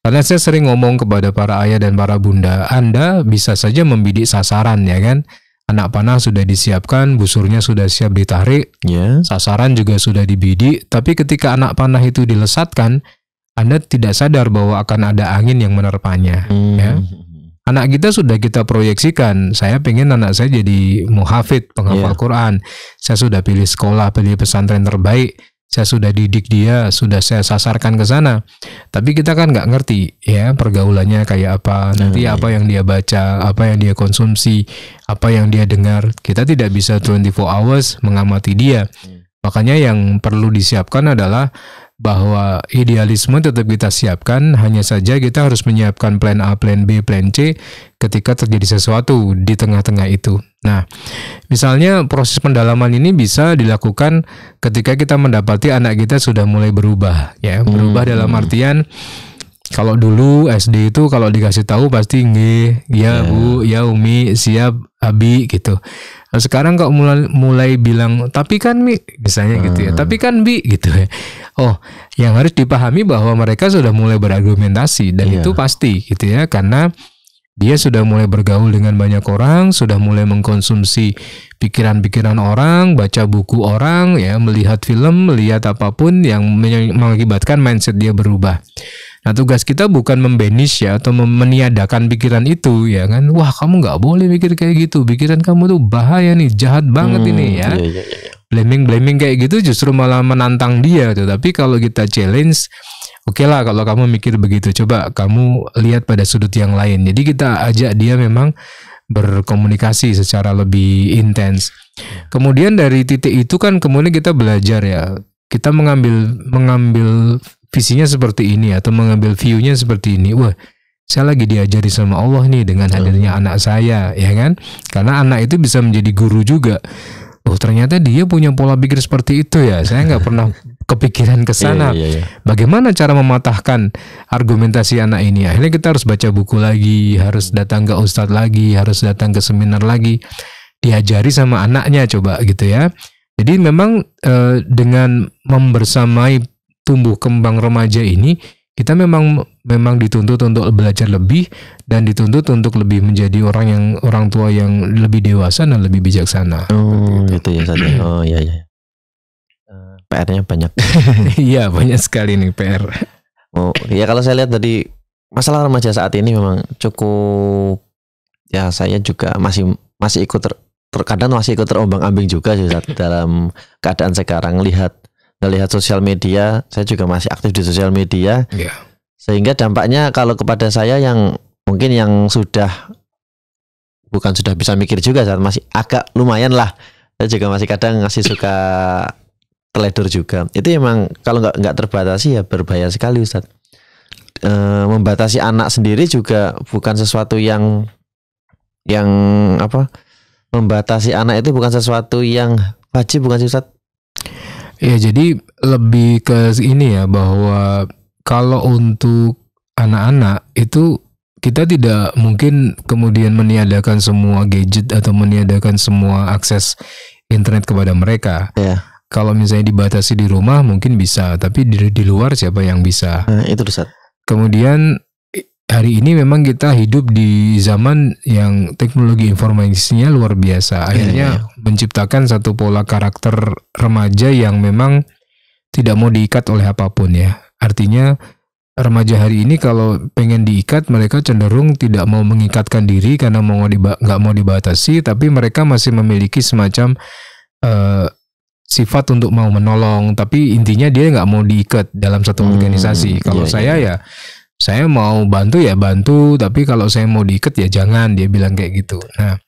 Karena saya sering ngomong kepada para ayah dan para bunda, Anda bisa saja membidik sasaran ya kan anak panah sudah disiapkan, busurnya sudah siap ditarik, yeah. sasaran juga sudah dibidik, tapi ketika anak panah itu dilesatkan, Anda tidak sadar bahwa akan ada angin yang menerpanya. Hmm. Ya. Anak kita sudah kita proyeksikan, saya pengen anak saya jadi muhafid, penghafal yeah. Quran. Saya sudah pilih sekolah, pilih pesantren terbaik saya sudah didik dia, sudah saya sasarkan ke sana. Tapi kita kan nggak ngerti ya pergaulannya kayak apa, nanti nah, iya. apa yang dia baca, apa yang dia konsumsi, apa yang dia dengar. Kita tidak bisa 24 hours mengamati dia. Hmm. Makanya yang perlu disiapkan adalah bahwa idealisme tetap kita siapkan, hanya saja kita harus menyiapkan plan A, plan B, plan C ketika terjadi sesuatu di tengah-tengah itu. Nah, misalnya proses pendalaman ini bisa dilakukan ketika kita mendapati anak kita sudah mulai berubah, ya, berubah hmm. dalam artian kalau dulu SD itu kalau dikasih tahu pasti nge ya yeah. Bu, ya Umi, siap Abi gitu. Nah, sekarang kok mulai mulai bilang tapi kan Mi misalnya hmm. gitu ya. Hmm. Tapi kan Bi gitu ya. Oh, yang harus dipahami bahwa mereka sudah mulai berargumentasi dan yeah. itu pasti gitu ya karena dia sudah mulai bergaul dengan banyak orang, sudah mulai mengkonsumsi pikiran-pikiran orang, baca buku orang, ya melihat film, melihat apapun yang mengakibatkan mindset dia berubah. Nah tugas kita bukan membanish ya atau meniadakan pikiran itu ya kan. Wah kamu nggak boleh mikir kayak gitu. Pikiran kamu tuh bahaya nih, jahat banget hmm, ini ya. Iya, iya, iya. iya. Blaming blaming kayak gitu justru malah menantang dia tuh. Tapi kalau kita challenge, oke okay lah kalau kamu mikir begitu, coba kamu lihat pada sudut yang lain. Jadi kita ajak dia memang berkomunikasi secara lebih intens. Iya. Kemudian dari titik itu kan kemudian kita belajar ya. Kita mengambil mengambil visinya seperti ini atau mengambil view-nya seperti ini. Wah, saya lagi diajari sama Allah nih dengan hadirnya anak saya, ya kan? Karena anak itu bisa menjadi guru juga. Oh, ternyata dia punya pola pikir seperti itu ya. Saya nggak (laughs) pernah kepikiran ke sana. Iya, iya, iya. Bagaimana cara mematahkan argumentasi anak ini? Akhirnya kita harus baca buku lagi, harus datang ke ustadz lagi, harus datang ke seminar lagi, diajari sama anaknya coba gitu ya. Jadi memang e, dengan membersamai tumbuh kembang remaja ini kita memang memang dituntut untuk belajar lebih dan dituntut untuk lebih menjadi orang yang orang tua yang lebih dewasa dan lebih bijaksana. Oh, gitu, ya saja. Ya? (clears throat) Oh, iya iya. Eh, PR-nya banyak. (laughs) Iya, banyak sekali nih PR. Oh, ya kalau saya lihat tadi masalah remaja saat ini memang cukup ya saya juga masih masih ikut ter, terkadang masih ikut terombang-ambing juga sih saat dalam keadaan sekarang lihat melihat sosial media, saya juga masih aktif di sosial media. Yeah. Sehingga dampaknya kalau kepada saya yang mungkin yang sudah bukan sudah bisa mikir juga saat masih agak lumayan lah. Saya juga masih kadang masih suka teledor juga. Itu emang kalau nggak nggak terbatasi ya berbahaya sekali Ustaz. E, membatasi anak sendiri juga bukan sesuatu yang yang apa? Membatasi anak itu bukan sesuatu yang wajib bukan sih Ustaz? Ya jadi lebih ke ini ya bahwa kalau untuk anak-anak itu kita tidak mungkin kemudian meniadakan semua gadget atau meniadakan semua akses internet kepada mereka. Ya. Kalau misalnya dibatasi di rumah mungkin bisa, tapi di, di luar siapa yang bisa? Nah, itu Ustaz. Kemudian hari ini memang kita hidup di zaman yang teknologi informasinya luar biasa. Iya, Akhirnya yeah, yeah. menciptakan satu pola karakter remaja yang memang tidak mau diikat oleh apapun ya. Artinya remaja hari ini kalau pengen diikat mereka cenderung tidak mau mengikatkan diri karena mau nggak mau dibatasi, tapi mereka masih memiliki semacam uh, sifat untuk mau menolong. Tapi intinya dia nggak mau diikat dalam satu hmm, organisasi. Kalau yeah, iya, saya iya. ya saya mau bantu ya bantu, tapi kalau saya mau diikat ya jangan, dia bilang kayak gitu. Nah,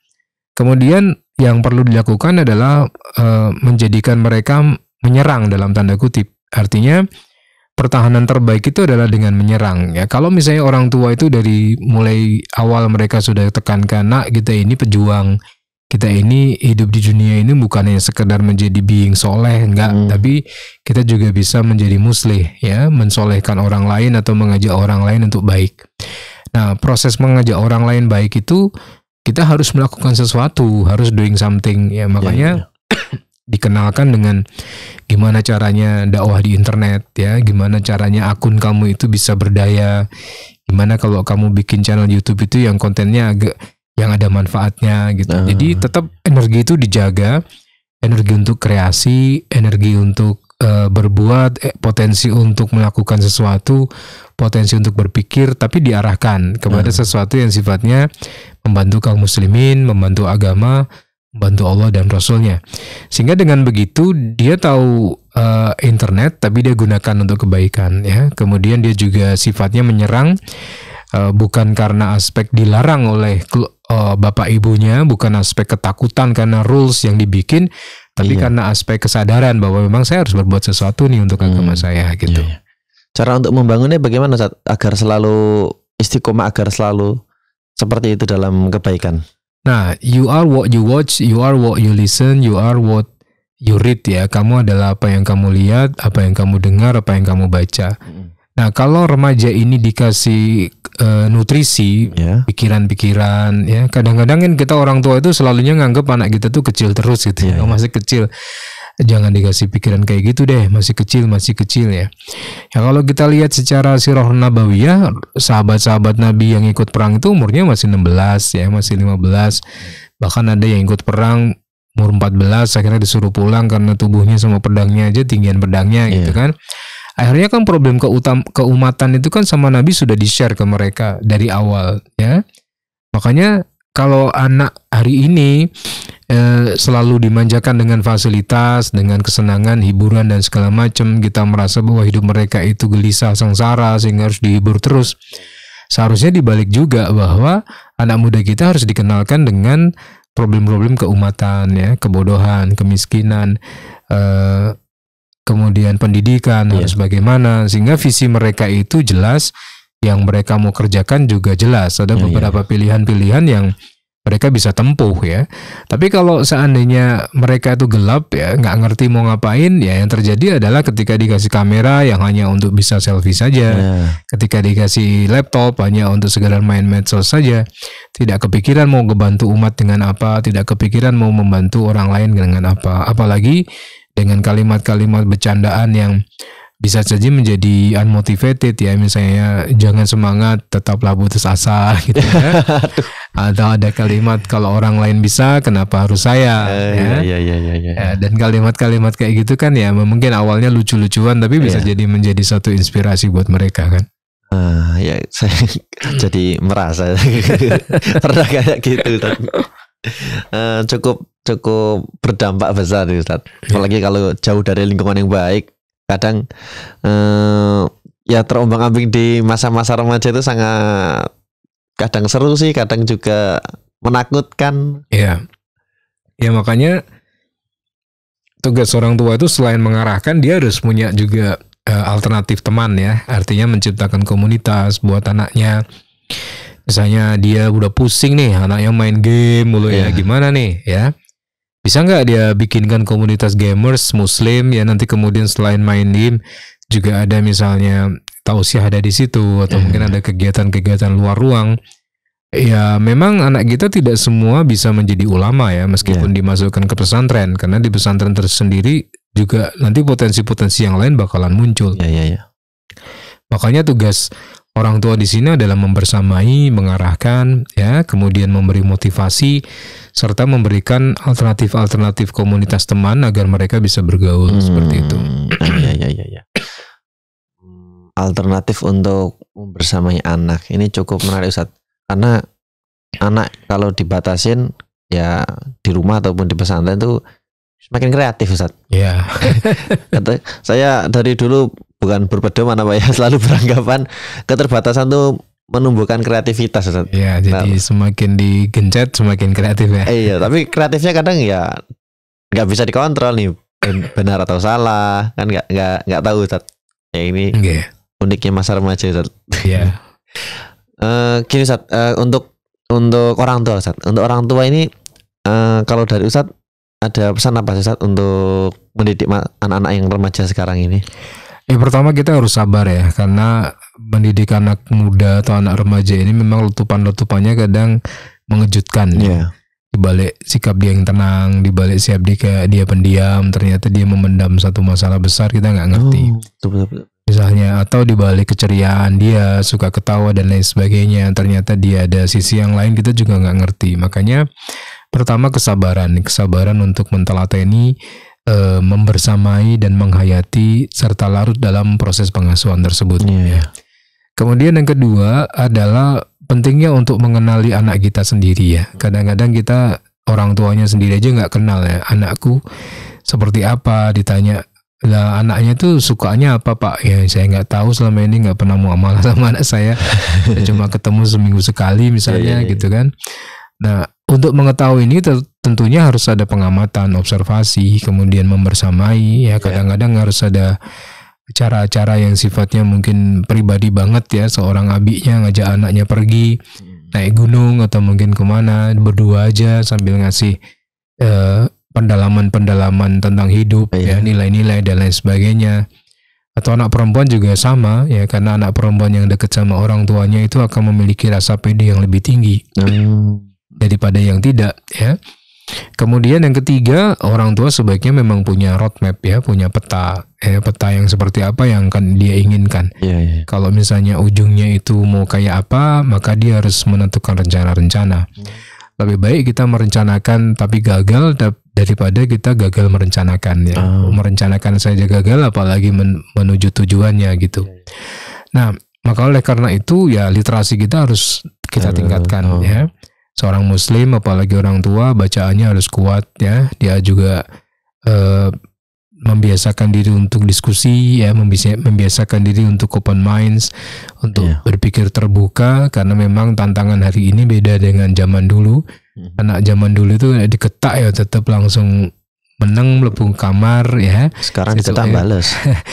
kemudian yang perlu dilakukan adalah e, menjadikan mereka menyerang dalam tanda kutip. Artinya pertahanan terbaik itu adalah dengan menyerang ya. Kalau misalnya orang tua itu dari mulai awal mereka sudah tekankan, "Nak, kita ini pejuang." kita ini hidup di dunia ini bukan hanya sekedar menjadi being soleh enggak hmm. tapi kita juga bisa menjadi muslih ya mensolehkan orang lain atau mengajak orang lain untuk baik nah proses mengajak orang lain baik itu kita harus melakukan sesuatu harus doing something ya iya, makanya ya, ya. (coughs) dikenalkan dengan gimana caranya dakwah di internet ya gimana caranya akun kamu itu bisa berdaya gimana kalau kamu bikin channel YouTube itu yang kontennya agak yang ada manfaatnya gitu. Uh. Jadi tetap energi itu dijaga, energi untuk kreasi, energi untuk uh, berbuat, eh, potensi untuk melakukan sesuatu, potensi untuk berpikir, tapi diarahkan kepada uh. sesuatu yang sifatnya membantu kaum muslimin, membantu agama, membantu Allah dan Rasulnya. Sehingga dengan begitu dia tahu uh, internet, tapi dia gunakan untuk kebaikan ya. Kemudian dia juga sifatnya menyerang eh, bukan karena aspek dilarang oleh uh, bapak ibunya bukan aspek ketakutan karena rules yang dibikin tapi iya. karena aspek kesadaran bahwa memang saya harus berbuat sesuatu nih untuk hmm. agama hmm. saya iya, gitu. Iya. Cara untuk membangunnya bagaimana agar selalu istiqomah agar selalu seperti itu dalam kebaikan. Nah, you are what you watch, you are what you listen, you are what you read ya. Kamu adalah apa yang kamu lihat, apa yang kamu dengar, apa yang kamu baca. Hmm. Nah, kalau remaja ini dikasih uh, nutrisi, ya. pikiran-pikiran yeah. ya, kadang-kadang kan kita orang tua itu selalunya nganggap anak kita tuh kecil terus gitu yeah, ya, yeah. Ya. masih kecil. Jangan dikasih pikiran kayak gitu deh, masih kecil, masih kecil ya. Ya kalau kita lihat secara sirah nabawiyah, sahabat-sahabat Nabi yang ikut perang itu umurnya masih 16 ya, masih 15. Bahkan ada yang ikut perang umur 14 akhirnya disuruh pulang karena tubuhnya sama pedangnya aja tinggian pedangnya yeah. gitu ya. kan. Akhirnya kan problem keutam, keumatan itu kan sama Nabi sudah di-share ke mereka dari awal ya. Makanya kalau anak hari ini eh, selalu dimanjakan dengan fasilitas, dengan kesenangan, hiburan dan segala macam, kita merasa bahwa hidup mereka itu gelisah, sengsara sehingga harus dihibur terus. Seharusnya dibalik juga bahwa anak muda kita harus dikenalkan dengan problem-problem keumatan ya, kebodohan, kemiskinan, eh, kemudian pendidikan yeah. harus bagaimana sehingga visi mereka itu jelas yang mereka mau kerjakan juga jelas ada iya, iya. beberapa pilihan-pilihan yeah. yang mereka bisa tempuh ya tapi kalau seandainya mereka itu gelap ya nggak ngerti mau ngapain ya yang terjadi adalah ketika dikasih kamera yang hanya untuk bisa selfie saja yeah. ketika dikasih laptop hanya untuk segera main medsos saja tidak kepikiran mau membantu umat dengan apa tidak kepikiran mau membantu orang lain dengan apa apalagi dengan kalimat-kalimat bercandaan yang bisa saja menjadi unmotivated ya misalnya ya, jangan semangat tetaplah putus asa (laughs) gitu ya (laughs) atau ada kalimat kalau orang lain bisa kenapa harus saya uh, ya. Ya, ya, ya, ya, ya. dan kalimat-kalimat kayak gitu kan ya mungkin awalnya lucu-lucuan tapi bisa iya. jadi menjadi satu inspirasi buat mereka kan uh, ya (laughs) saya jadi merasa pernah kayak gitu tapi uh, cukup cukup berdampak besar nih Ustaz. Iya. Apalagi kalau jauh dari lingkungan yang baik, kadang eh, ya terombang-ambing di masa-masa remaja itu sangat kadang seru sih, kadang juga menakutkan. Iya. Ya makanya tugas orang tua itu selain mengarahkan, dia harus punya juga eh, alternatif teman ya. Artinya menciptakan komunitas buat anaknya misalnya dia udah pusing nih anaknya main game mulu yeah. ya iya. gimana nih ya bisa nggak dia bikinkan komunitas gamers muslim ya nanti kemudian selain main game juga ada misalnya tausiah ada di situ atau mungkin hmm. ada kegiatan-kegiatan luar ruang Ya, memang anak kita tidak semua bisa menjadi ulama ya, meskipun yeah. dimasukkan ke pesantren, karena di pesantren tersendiri juga nanti potensi-potensi yang lain bakalan muncul. Yeah, yeah, yeah. Makanya tugas Orang tua di sini adalah membersamai, mengarahkan, ya, kemudian memberi motivasi serta memberikan alternatif-alternatif komunitas teman agar mereka bisa bergaul hmm, seperti itu. Ya, ya, ya, ya. Alternatif untuk membersamai anak ini cukup menarik Ustaz. Karena anak kalau dibatasin ya di rumah ataupun di pesantren itu semakin kreatif Ustaz. Iya. Yeah. saya dari dulu bukan berpedoman apa ya (laughs) selalu beranggapan keterbatasan tuh menumbuhkan kreativitas. Iya, nah, jadi semakin digencet semakin kreatif ya. Iya, tapi kreatifnya kadang ya nggak bisa dikontrol nih benar atau salah kan nggak nggak nggak tahu Ustaz. Ya ini okay. uniknya masa remaja Ustaz. Iya. (laughs) Eh uh, gini Ustaz, uh, untuk untuk orang tua Ustaz. Untuk orang tua ini uh, kalau dari Ustaz ada pesan apa sih Ustaz untuk mendidik anak-anak yang remaja sekarang ini? Ya pertama kita harus sabar ya karena mendidik anak muda atau anak remaja ini memang letupan-letupannya kadang mengejutkan. Yeah. Ya. Iya. Di sikap dia yang tenang, dibalik siap dia kayak dia pendiam, ternyata dia memendam satu masalah besar kita nggak ngerti. Oh, Misalnya atau dibalik keceriaan dia suka ketawa dan lain sebagainya, ternyata dia ada sisi yang lain kita juga nggak ngerti. Makanya pertama kesabaran, kesabaran untuk mentelateni e, membersamai dan menghayati serta larut dalam proses pengasuhan tersebut. Yeah. Iya. Kemudian yang kedua adalah pentingnya untuk mengenali anak kita sendiri ya. Kadang-kadang kita orang tuanya sendiri aja nggak kenal ya. Anakku seperti apa ditanya lah anaknya tuh sukanya apa pak ya saya nggak tahu selama ini nggak pernah mau muamalah (laughs) sama anak saya cuma ketemu seminggu sekali misalnya yeah, yeah, yeah. gitu kan nah untuk mengetahui ini tentunya harus ada pengamatan, observasi, kemudian membersamai ya, ya. kadang-kadang harus ada cara-cara yang sifatnya mungkin pribadi banget ya seorang abinya ngajak anaknya pergi hmm. naik gunung atau mungkin kemana berdua aja sambil ngasih eh, pendalaman-pendalaman tentang hidup iya. ya nilai-nilai dan lain sebagainya atau anak perempuan juga sama ya karena anak perempuan yang dekat sama orang tuanya itu akan memiliki rasa pede yang lebih tinggi hmm. daripada yang tidak ya Kemudian yang ketiga, orang tua sebaiknya memang punya roadmap ya, punya peta, eh, peta yang seperti apa yang kan dia inginkan. Yeah, yeah. Iya. Kalau misalnya ujungnya itu mau kayak apa, maka dia harus menentukan rencana-rencana. Yeah. Hmm. Lebih baik kita merencanakan tapi gagal daripada kita gagal merencanakan ya. Oh. Merencanakan saja gagal, apalagi men menuju tujuannya gitu. Yeah, yeah. Nah, maka oleh karena itu ya literasi kita harus kita tingkatkan oh. ya seorang muslim apalagi orang tua bacaannya harus kuat ya dia juga eh, membiasakan diri untuk diskusi ya membiasakan diri untuk open minds untuk yeah. berpikir terbuka karena memang tantangan hari ini beda dengan zaman dulu mhm. anak zaman dulu itu diketak ya tetap langsung meneng melebung kamar ya sekarang diketak bales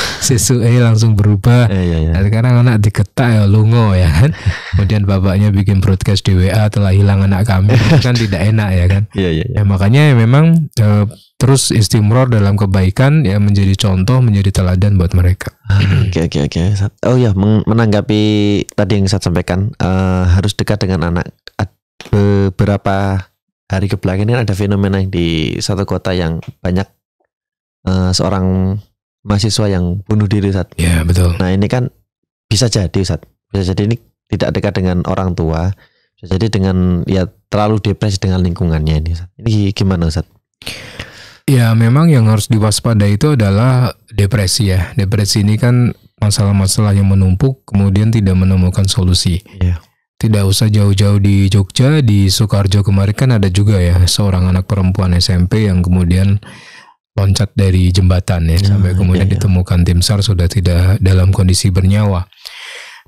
(laughs) eh langsung berubah ya, ya, ya. Nah, sekarang anak diketak ya lungo ya kan (laughs) kemudian bapaknya bikin broadcast di WA telah hilang anak kami kan (laughs) tidak enak ya kan ya, ya, iya. Ya, makanya memang e, terus istimewa dalam kebaikan ya menjadi contoh menjadi teladan buat mereka ah, oke oke oke oh ya menanggapi tadi yang saya sampaikan uh, harus dekat dengan anak beberapa hari kebelakang ini ada fenomena di satu kota yang banyak uh, seorang mahasiswa yang bunuh diri saat. Iya, yeah, betul. Nah, ini kan bisa jadi saat. Bisa jadi ini tidak dekat dengan orang tua, bisa jadi dengan ya terlalu depresi dengan lingkungannya ini Ustaz. Ini gimana saat? Ya, memang yang harus diwaspadai itu adalah depresi ya. Depresi ini kan masalah-masalah yang menumpuk kemudian tidak menemukan solusi. Yeah. Tidak usah jauh-jauh di Jogja, di Soekarjo kemarin kan ada juga ya seorang anak perempuan SMP yang kemudian loncat dari jembatan ya, ya sampai ah, kemudian ya, ya. ditemukan tim SAR sudah tidak dalam kondisi bernyawa.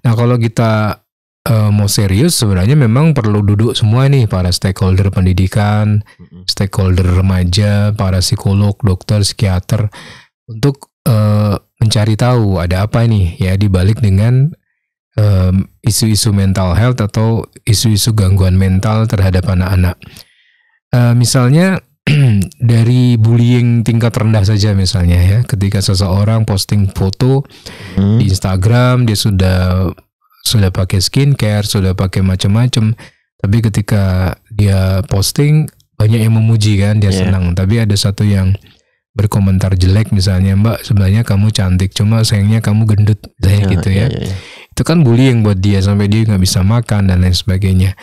Nah kalau kita uh, mau serius sebenarnya memang perlu duduk semua nih para stakeholder pendidikan, stakeholder remaja, para psikolog, dokter, psikiater untuk uh, mencari tahu ada apa nih ya dibalik dengan isu isu-isu mental health atau isu-isu gangguan mental terhadap anak-anak. Uh, misalnya (clears throat) dari bullying tingkat rendah saja misalnya ya, ketika seseorang posting foto hmm. di Instagram dia sudah sudah pakai skincare, sudah pakai macam-macam, tapi ketika dia posting banyak yang memuji kan, dia yeah. senang. Tapi ada satu yang berkomentar jelek misalnya, "Mbak, sebenarnya kamu cantik, cuma sayangnya kamu gendut." kayak yeah, gitu iya, ya. Yeah, yeah, itu kan bullying buat dia sampai dia nggak bisa makan dan lain sebagainya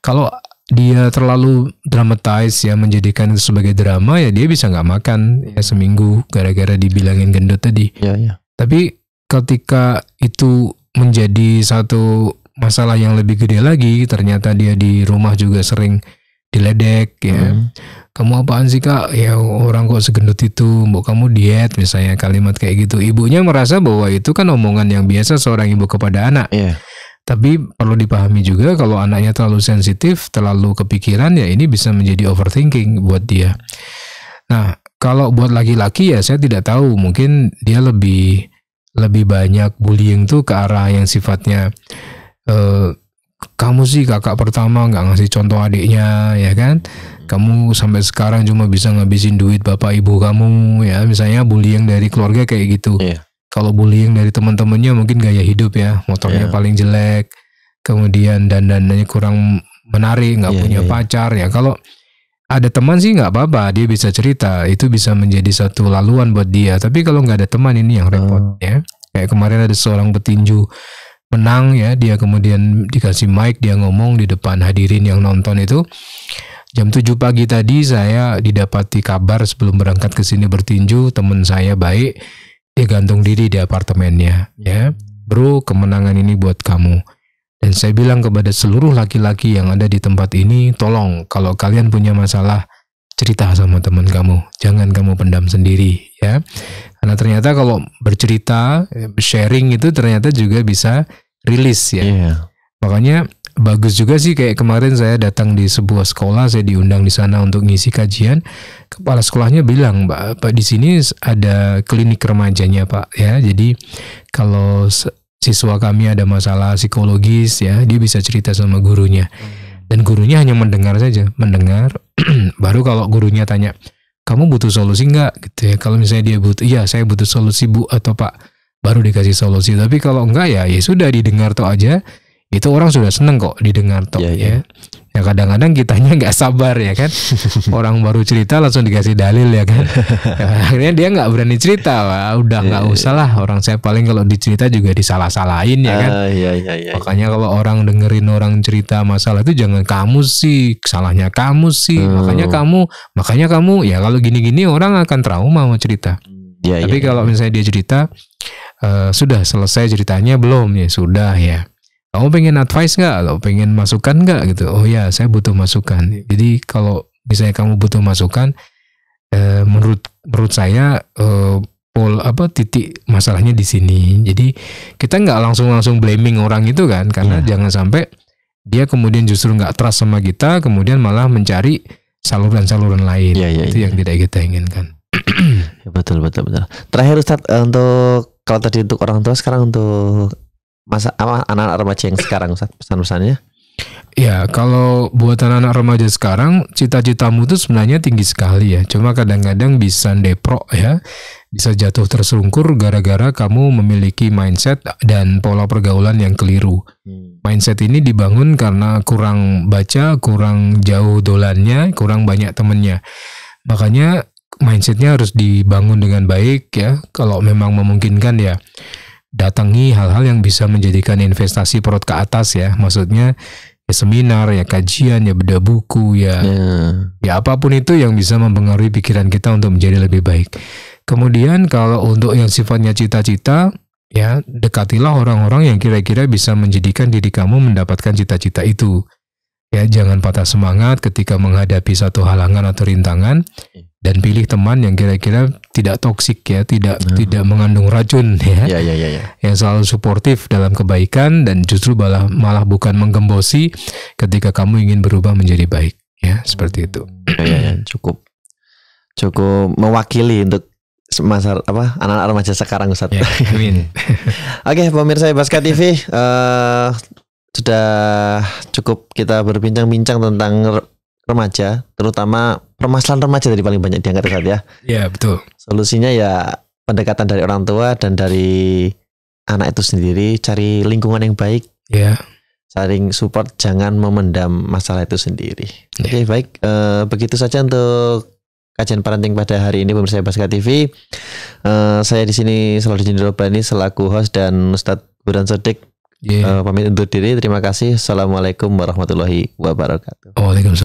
kalau dia terlalu dramatize ya menjadikan itu sebagai drama ya dia bisa nggak makan ya seminggu gara-gara dibilangin gendut tadi. Ya, ya. Tapi ketika itu menjadi satu masalah yang lebih gede lagi ternyata dia di rumah juga sering diledek ya hmm. kamu apaan sih kak ya orang kok segendut itu mbok kamu diet misalnya kalimat kayak gitu ibunya merasa bahwa itu kan omongan yang biasa seorang ibu kepada anak yeah. tapi perlu dipahami juga kalau anaknya terlalu sensitif terlalu kepikiran ya ini bisa menjadi overthinking buat dia nah kalau buat laki-laki ya saya tidak tahu mungkin dia lebih lebih banyak bullying tuh ke arah yang sifatnya uh, kamu sih kakak pertama nggak ngasih contoh adiknya ya kan kamu sampai sekarang cuma bisa ngabisin duit bapak ibu kamu ya misalnya bullying dari keluarga kayak gitu yeah. kalau bullying dari teman-temannya mungkin gaya hidup ya motornya yeah. paling jelek kemudian dan dananya kurang menarik nggak yeah, punya yeah, iya. pacar ya kalau ada teman sih nggak apa-apa dia bisa cerita itu bisa menjadi satu laluan buat dia tapi kalau nggak ada teman ini yang repot hmm. ya kayak kemarin ada seorang petinju menang ya dia kemudian dikasih mic dia ngomong di depan hadirin yang nonton itu jam 7 pagi tadi saya didapati kabar sebelum berangkat ke sini bertinju teman saya baik dia gantung diri di apartemennya ya bro kemenangan ini buat kamu dan saya bilang kepada seluruh laki-laki yang ada di tempat ini, tolong kalau kalian punya masalah, cerita sama teman kamu. Jangan kamu pendam sendiri ya. Karena ternyata kalau bercerita, sharing itu ternyata juga bisa rilis ya. Yeah. Makanya bagus juga sih kayak kemarin saya datang di sebuah sekolah, saya diundang di sana untuk ngisi kajian. Kepala sekolahnya bilang, "Pak, Pak di sini ada klinik remajanya, Pak." Ya, jadi kalau siswa kami ada masalah psikologis ya, dia bisa cerita sama gurunya. Dan gurunya hanya mendengar saja, mendengar. (clears throat) baru kalau gurunya tanya, "Kamu butuh solusi enggak?" gitu ya. Kalau misalnya dia butuh, "Iya, saya butuh solusi, Bu atau Pak." baru dikasih solusi. Tapi kalau enggak ya ya sudah didengar toh aja. Itu orang sudah seneng kok didengar toh yeah, ya. Yeah. Ya. ya kadang-kadang kitanya (laughs) nggak sabar ya kan. orang baru cerita langsung dikasih dalil ya kan. ya, (laughs) akhirnya dia nggak berani cerita. Wah, udah ya, nggak yeah, ya. usah lah orang saya paling kalau dicerita juga disalah-salahin ya kan. Uh, yeah, yeah, yeah, Makanya kalau orang dengerin orang cerita masalah itu jangan kamu sih salahnya kamu sih. Hmm. Makanya kamu makanya kamu ya kalau gini-gini orang akan trauma mau cerita. Yeah, Tapi yeah, kalau yeah. misalnya dia cerita e, sudah selesai ceritanya belum ya sudah ya kamu pengen advice nggak lo pengen masukan nggak gitu oh ya saya butuh masukan iya. jadi kalau misalnya kamu butuh masukan e, menurut menurut saya eh, pol apa titik masalahnya di sini jadi kita nggak langsung langsung blaming orang itu kan karena yeah. jangan sampai dia kemudian justru nggak trust sama kita kemudian malah mencari saluran-saluran lain yeah, yeah, itu yeah. yang iya. tidak kita inginkan betul betul betul terakhir Ustadz eh, untuk kalau tadi untuk orang tua sekarang untuk masa anak-anak remaja yang sekarang pesan-pesannya Ya, kalau buat anak-anak remaja sekarang, cita-citamu tuh sebenarnya tinggi sekali ya. Cuma kadang-kadang bisa deprok ya, bisa jatuh tersungkur gara-gara kamu memiliki mindset dan pola pergaulan yang keliru. Hmm. Mindset ini dibangun karena kurang baca, kurang jauh dolannya, kurang banyak temennya. Makanya mindsetnya harus dibangun dengan baik ya. Kalau memang memungkinkan ya datangi hal-hal yang bisa menjadikan investasi perut ke atas ya. Maksudnya ya seminar, ya kajian, ya beda buku, ya yeah. ya apapun itu yang bisa mempengaruhi pikiran kita untuk menjadi lebih baik. Kemudian kalau untuk yang sifatnya cita-cita, ya dekatilah orang-orang yang kira-kira bisa menjadikan diri kamu mendapatkan cita-cita itu. Ya jangan patah semangat ketika menghadapi satu halangan atau rintangan dan pilih teman yang kira-kira tidak toksik ya, tidak hmm. tidak mengandung racun (laughs) ya. Ya, ya, ya, ya. Yang selalu suportif dalam kebaikan dan justru malah malah bukan menggembosi ketika kamu ingin berubah menjadi baik ya, seperti itu. ya, ya, ya. cukup cukup mewakili untuk masa apa anak-anak remaja sekarang Ustaz. Ya, amin. (laughs) Oke, pemirsa Basket TV uh, eh, sudah cukup kita berbincang-bincang tentang remaja, terutama permasalahan remaja tadi paling banyak diangkat saat ya. Iya betul. Solusinya ya pendekatan dari orang tua dan dari anak itu sendiri, cari lingkungan yang baik. Iya. Yeah. Saling support, jangan memendam masalah itu sendiri. Yeah. Oke okay, baik, E, begitu saja untuk kajian parenting pada hari ini pemirsa Baska TV. E, eh, saya di sini selalu Jindro selaku host dan Ustadz Buran Sedik Yeah. Iya. Uh, pamit undur diri. Terima kasih. Assalamualaikum warahmatullahi wabarakatuh. Waalaikumsalam.